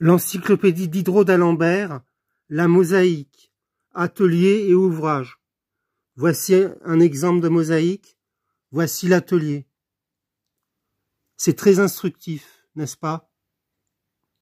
l'encyclopédie d'Hydro d'Alembert, la mosaïque, atelier et ouvrage. Voici un exemple de mosaïque, voici l'atelier. C'est très instructif, n'est-ce pas